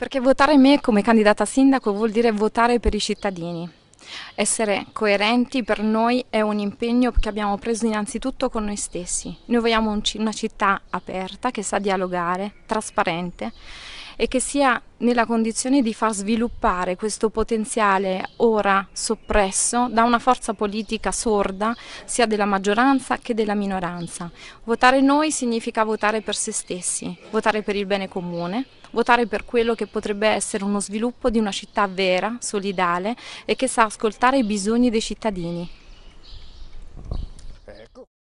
Perché votare me come candidata a sindaco vuol dire votare per i cittadini. Essere coerenti per noi è un impegno che abbiamo preso innanzitutto con noi stessi. Noi vogliamo una città aperta che sa dialogare, trasparente e che sia nella condizione di far sviluppare questo potenziale ora soppresso da una forza politica sorda sia della maggioranza che della minoranza. Votare noi significa votare per se stessi, votare per il bene comune, votare per quello che potrebbe essere uno sviluppo di una città vera, solidale e che sa ascoltare i bisogni dei cittadini. Ecco.